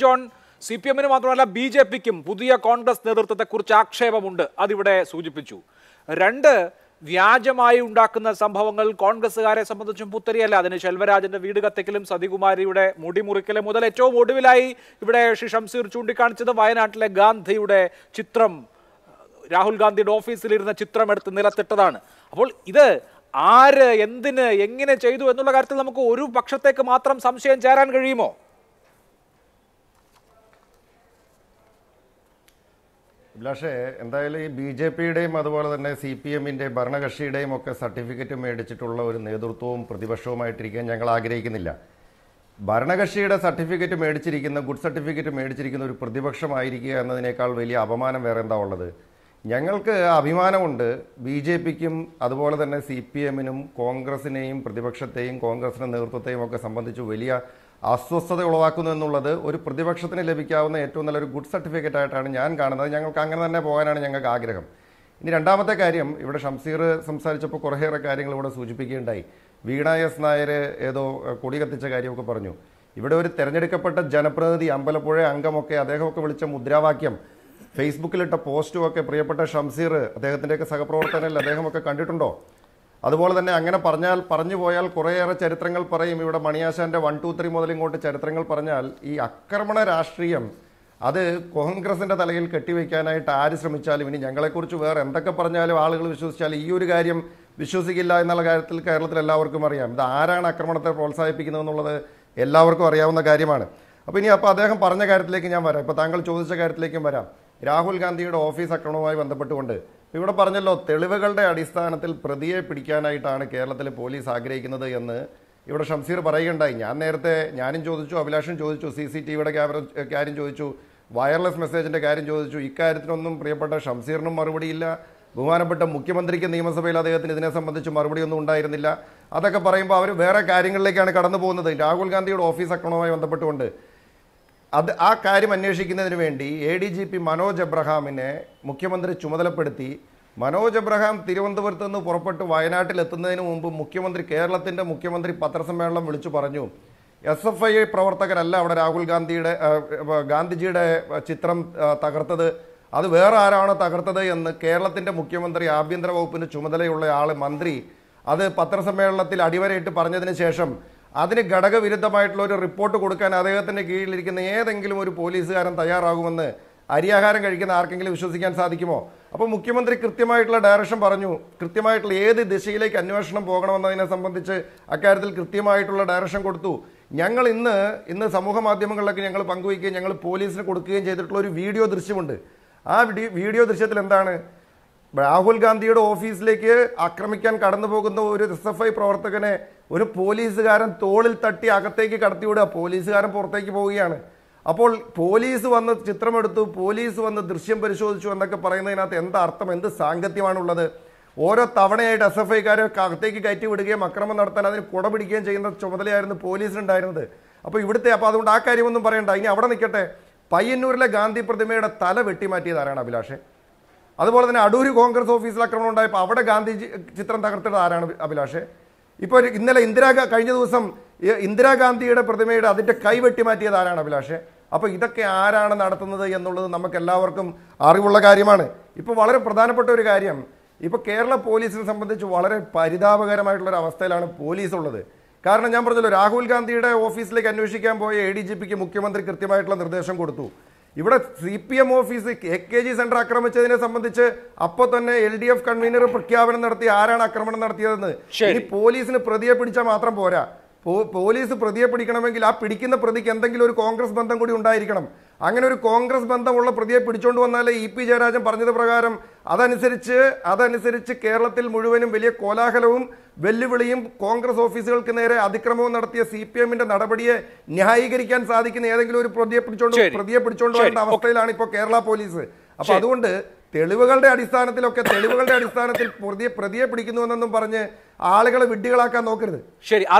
John C P എമ്മിന് മാത്രമല്ല B J പിക്കും പുതിയ കോൺഗ്രസ് നേതൃത്വത്തെക്കുറിച്ച് ആക്ഷേപമുണ്ട് അതിവിടെ സൂചിപ്പിച്ചു രണ്ട് വ്യാജമായി ഉണ്ടാക്കുന്ന സംഭവങ്ങൾ കോൺഗ്രസ്സുകാരെ സംബന്ധിച്ചും പുത്തരിയല്ല അതിന് ശെൽവരാജന്റെ വീട് കത്തിക്കലും സതികുമാരിയുടെ മുടിമുറിക്കലും മുതൽ ഏറ്റവും ഒടുവിലായി ഇവിടെ ശ്രീ ഷംസീർ ചൂണ്ടിക്കാണിച്ചത് വയനാട്ടിലെ ഗാന്ധിയുടെ ചിത്രം രാഹുൽ ഗാന്ധിയുടെ ഓഫീസിലിരുന്ന ചിത്രം എടുത്ത് നിലത്തിട്ടതാണ് അപ്പോൾ ഇത് ആര് എന്തിന് എങ്ങനെ ചെയ്തു എന്നുള്ള കാര്യത്തിൽ നമുക്ക് ഒരു പക്ഷത്തേക്ക് മാത്രം സംശയം ചേരാൻ കഴിയുമോ അഭിലാഷേ എന്തായാലും ഈ ബി ജെ പിയുടെയും അതുപോലെ തന്നെ സി പി എമ്മിൻ്റെ ഭരണകക്ഷിയുടെയും ഒക്കെ സർട്ടിഫിക്കറ്റ് മേടിച്ചിട്ടുള്ള ഒരു നേതൃത്വവും പ്രതിപക്ഷവുമായിട്ടിരിക്കാൻ ഞങ്ങൾ ആഗ്രഹിക്കുന്നില്ല ഭരണകക്ഷിയുടെ സർട്ടിഫിക്കറ്റ് മേടിച്ചിരിക്കുന്ന ഗുഡ് സർട്ടിഫിക്കറ്റ് മേടിച്ചിരിക്കുന്ന ഒരു പ്രതിപക്ഷമായിരിക്കുക എന്നതിനേക്കാൾ വലിയ അപമാനം വേറെ എന്താ ഉള്ളത് ഞങ്ങൾക്ക് അഭിമാനമുണ്ട് ബി ജെ പിക്കും അതുപോലെ തന്നെ സി പി എമ്മിനും കോൺഗ്രസിനെയും പ്രതിപക്ഷത്തെയും കോൺഗ്രസിൻ്റെ നേതൃത്വത്തെയും ഒക്കെ സംബന്ധിച്ച് വലിയ അസ്വസ്ഥത ഉളവാക്കുന്നു എന്നുള്ളത് ഒരു പ്രതിപക്ഷത്തിന് ലഭിക്കാവുന്ന ഏറ്റവും നല്ലൊരു ഗുഡ് സർട്ടിഫിക്കറ്റ് ആയിട്ടാണ് ഞാൻ കാണുന്നത് ഞങ്ങൾക്ക് അങ്ങനെ തന്നെ പോകാനാണ് ഞങ്ങൾക്ക് ആഗ്രഹം ഇനി രണ്ടാമത്തെ കാര്യം ഇവിടെ ഷംസീർ സംസാരിച്ചപ്പോൾ കുറേയേറെ കാര്യങ്ങൾ ഇവിടെ സൂചിപ്പിക്കുകയുണ്ടായി വീണ എസ് നായർ ഏതോ കൊടി കത്തിച്ച കാര്യമൊക്കെ പറഞ്ഞു ഇവിടെ ഒരു തിരഞ്ഞെടുക്കപ്പെട്ട ജനപ്രതിനിധി അമ്പലപ്പുഴ അംഗമൊക്കെ അദ്ദേഹമൊക്കെ വിളിച്ച മുദ്രാവാക്യം ഫേസ്ബുക്കിലിട്ട പോസ്റ്റുമൊക്കെ പ്രിയപ്പെട്ട ഷംസീർ അദ്ദേഹത്തിൻ്റെയൊക്കെ സഹപ്രവർത്തനങ്ങളിൽ അദ്ദേഹമൊക്കെ കണ്ടിട്ടുണ്ടോ അതുപോലെ തന്നെ അങ്ങനെ പറഞ്ഞാൽ പറഞ്ഞു പോയാൽ കുറേയേറെ ചരിത്രങ്ങൾ പറയും ഇവിടെ മണിയാശാന്റെ വൺ ടു ത്രീ മുതൽ ഇങ്ങോട്ട് ചരിത്രങ്ങൾ പറഞ്ഞാൽ ഈ ആക്രമണ രാഷ്ട്രീയം അത് കോൺഗ്രസിന്റെ തലയിൽ കെട്ടിവെക്കാനായിട്ട് ആര് ശ്രമിച്ചാലും ഇനി ഞങ്ങളെക്കുറിച്ച് വേറെ എന്തൊക്കെ പറഞ്ഞാലും ആളുകൾ വിശ്വസിച്ചാലും ഈ ഒരു കാര്യം വിശ്വസിക്കില്ല എന്നുള്ള കാര്യത്തിൽ കേരളത്തിൽ എല്ലാവർക്കും അറിയാം ഇത് ആരാണ് ആക്രമണത്തെ പ്രോത്സാഹിപ്പിക്കുന്നത് എന്നുള്ളത് എല്ലാവർക്കും അറിയാവുന്ന കാര്യമാണ് അപ്പോൾ ഇനി അപ്പോൾ അദ്ദേഹം പറഞ്ഞ കാര്യത്തിലേക്ക് ഞാൻ വരാം ഇപ്പോൾ താങ്കൾ ചോദിച്ച കാര്യത്തിലേക്കും വരാം രാഹുൽ ഗാന്ധിയുടെ ഓഫീസ് ആക്രമണവുമായി ബന്ധപ്പെട്ടുകൊണ്ട് ഇവിടെ പറഞ്ഞല്ലോ തെളിവുകളുടെ അടിസ്ഥാനത്തിൽ പ്രതിയെ പിടിക്കാനായിട്ടാണ് കേരളത്തിലെ പോലീസ് ആഗ്രഹിക്കുന്നത് എന്ന് ഇവിടെ ഷംസീർ പറയുകയുണ്ടായി ഞാൻ നേരത്തെ ഞാനും ചോദിച്ചു അഭിലാഷും ചോദിച്ചു സി സി ടി വിയുടെ ക്യാമറ കാര്യം ചോദിച്ചു വയർലെസ് മെസ്സേജിൻ്റെ കാര്യം ചോദിച്ചു ഇക്കാര്യത്തിനൊന്നും പ്രിയപ്പെട്ട ഷംസീറിനും മറുപടിയില്ല ബഹുമാനപ്പെട്ട മുഖ്യമന്ത്രിക്ക് നിയമസഭയിൽ അദ്ദേഹത്തിന് ഇതിനെ സംബന്ധിച്ച് മറുപടിയൊന്നും ഉണ്ടായിരുന്നില്ല അതൊക്കെ പറയുമ്പോൾ അവർ വേറെ കാര്യങ്ങളിലേക്കാണ് കടന്നു പോകുന്നത് രാഹുൽ ഗാന്ധിയുടെ ഓഫീസ് അക്രമവുമായി ബന്ധപ്പെട്ടുകൊണ്ട് അത് ആ കാര്യം അന്വേഷിക്കുന്നതിന് വേണ്ടി A D G P Manoj എബ്രഹാമിനെ മുഖ്യമന്ത്രി ചുമതലപ്പെടുത്തി മനോജ് എബ്രഹാം തിരുവനന്തപുരത്ത് നിന്ന് പുറപ്പെട്ട് എത്തുന്നതിന് മുമ്പ് മുഖ്യമന്ത്രി കേരളത്തിൻ്റെ മുഖ്യമന്ത്രി പത്രസമ്മേളനം വിളിച്ചു പറഞ്ഞു എസ് എഫ് ഐ പ്രവർത്തകരല്ല അവിടെ രാഹുൽ ഗാന്ധിയുടെ ഗാന്ധിജിയുടെ ചിത്രം തകർത്തത് അത് വേറെ ആരാണ് തകർത്തത് എന്ന് കേരളത്തിൻ്റെ മുഖ്യമന്ത്രി ആഭ്യന്തര വകുപ്പിന് ചുമതലയുള്ള ആൾ മന്ത്രി അത് പത്രസമ്മേളനത്തിൽ അടിവരയിട്ട് പറഞ്ഞതിന് ശേഷം അതിന് ഘടകവിരുദ്ധമായിട്ടുള്ള ഒരു റിപ്പോർട്ട് കൊടുക്കാൻ അദ്ദേഹത്തിൻ്റെ കീഴിലിരിക്കുന്ന ഏതെങ്കിലും ഒരു പോലീസുകാരൻ തയ്യാറാകുമെന്ന് അരിയാഹാരം കഴിക്കുന്ന ആർക്കെങ്കിലും വിശ്വസിക്കാൻ സാധിക്കുമോ അപ്പോൾ മുഖ്യമന്ത്രി കൃത്യമായിട്ടുള്ള ഡയറക്ഷൻ പറഞ്ഞു കൃത്യമായിട്ടുള്ള ഏത് ദിശയിലേക്ക് അന്വേഷണം പോകണമെന്നതിനെ സംബന്ധിച്ച് അക്കാര്യത്തിൽ കൃത്യമായിട്ടുള്ള ഡയറക്ഷൻ കൊടുത്തു ഞങ്ങൾ ഇന്ന് ഇന്ന് സമൂഹ മാധ്യമങ്ങളിലൊക്കെ ഞങ്ങൾ പങ്കുവയ്ക്കുകയും ഞങ്ങൾ പോലീസിന് കൊടുക്കുകയും ചെയ്തിട്ടുള്ള ഒരു വീഡിയോ ദൃശ്യമുണ്ട് ആ വീഡിയോ ദൃശ്യത്തിൽ എന്താണ് രാഹുൽ ഗാന്ധിയുടെ ഓഫീസിലേക്ക് ആക്രമിക്കാൻ കടന്നു പോകുന്ന ഒരു എസ് പ്രവർത്തകനെ ഒരു പോലീസുകാരൻ തോളിൽ തട്ടി അകത്തേക്ക് കടത്തിവിടുക പോലീസുകാരൻ പുറത്തേക്ക് പോവുകയാണ് അപ്പോൾ പോലീസ് വന്ന് ചിത്രമെടുത്തു പോലീസ് വന്ന് ദൃശ്യം പരിശോധിച്ചു എന്നൊക്കെ പറയുന്നതിനകത്ത് എന്താ അർത്ഥം എന്ത് സാങ്കത്യമാണുള്ളത് ഓരോ തവണയായിട്ട് എസ് എഫ് ഐക്കാരെ അകത്തേക്ക് കയറ്റി വിടുകയും അക്രമം നടത്താൻ അതിന് കുട പിടിക്കുകയും ചെയ്യുന്ന ചുമതലയായിരുന്നു പോലീസിനുണ്ടായിരുന്നത് അപ്പോൾ ഇവിടുത്തെ അപ്പോൾ അതുകൊണ്ട് ആ കാര്യമൊന്നും പറയണ്ട ഇനി അവിടെ നിൽക്കട്ടെ പയ്യന്നൂരിലെ ഗാന്ധി പ്രതിമയുടെ തല വെട്ടിമാറ്റിയതാരാണ് അഭിലാഷേ അതുപോലെ തന്നെ അടൂര് കോൺഗ്രസ് ഓഫീസിൽ ആക്രമണം ഉണ്ടായപ്പോൾ അവിടെ ഗാന്ധിജി ചിത്രം തകർത്തിട്ടത് ആരാണ് അഭിലാഷേ ഇപ്പോൾ ഇന്നലെ ഇന്ദിരാ കഴിഞ്ഞ ദിവസം ഇന്ദിരാഗാന്ധിയുടെ പ്രതിമയുടെ അതിൻ്റെ കൈവെട്ടി മാറ്റിയത് ആരാണ് അഭിലാഷേ അപ്പോൾ ഇതൊക്കെ ആരാണ് നടത്തുന്നത് എന്നുള്ളത് നമുക്ക് എല്ലാവർക്കും അറിവുള്ള കാര്യമാണ് ഇപ്പോൾ വളരെ പ്രധാനപ്പെട്ട ഒരു കാര്യം ഇപ്പോൾ കേരള പോലീസിനെ സംബന്ധിച്ച് വളരെ പരിതാപകരമായിട്ടുള്ളൊരു അവസ്ഥയിലാണ് പോലീസ് ഉള്ളത് കാരണം ഞാൻ പറഞ്ഞല്ലോ രാഹുൽ ഗാന്ധിയുടെ ഓഫീസിലേക്ക് അന്വേഷിക്കാൻ പോയ എ ഡി ജി പിക്ക് മുഖ്യമന്ത്രി കൃത്യമായിട്ടുള്ള നിർദ്ദേശം കൊടുത്തു ഇവിടെ C P M office A K G centre ആക്രമിച്ചതിനെ സംബന്ധിച്ച് അപ്പോൾ തന്നെ എൽ ഡി എഫ് കൺവീനർ പ്രഖ്യാപനം നടത്തി ആരാണ് ആക്രമണം നടത്തിയതെന്ന് ഇനി പോലീസിന് പ്രതിയെ പിടിച്ചാൽ മാത്രം പോരാ പോലീസ് പ്രതിയെ പിടിക്കണമെങ്കിൽ ആ പിടിക്കുന്ന പ്രതിക്ക് എന്തെങ്കിലും ഒരു കോൺഗ്രസ് ബന്ധം കൂടി ഉണ്ടായിരിക്കണം അങ്ങനെ ഒരു കോൺഗ്രസ് ബന്ധമുള്ള പ്രതിയെ പിടിച്ചുകൊണ്ട് വന്നാലേ ഇ പി ജയരാജൻ പറഞ്ഞത് പ്രകാരം അതനുസരിച്ച് അതനുസരിച്ച് കേരളത്തിൽ മുഴുവനും വലിയ കോലാഹലവും വെല്ലുവിളിയും കോൺഗ്രസ് ഓഫീസുകൾക്ക് നേരെ അതിക്രമവും നടത്തിയ സി പി എമ്മിന്റെ നടപടിയെ ന്യായീകരിക്കാൻ സാധിക്കുന്ന ഏതെങ്കിലും ഒരു പ്രതിയെ പിടിച്ചോണ്ട് പ്രതിയെ പിടിച്ചോണ്ട് വരേണ്ട അവസ്ഥയിലാണ് ഇപ്പോൾ കേരള പോലീസ് അപ്പൊ അതുകൊണ്ട് തെളിവുകളുടെ അടിസ്ഥാനത്തിലൊക്കെ തെളിവുകളുടെ അടിസ്ഥാനത്തിൽ പ്രതിയെ പ്രതിയെ പിടിക്കുന്നുവെന്നും പറഞ്ഞ് ആളുകളെ വിഡ്ഢികളാക്കാൻ നോക്കരുത് ശരി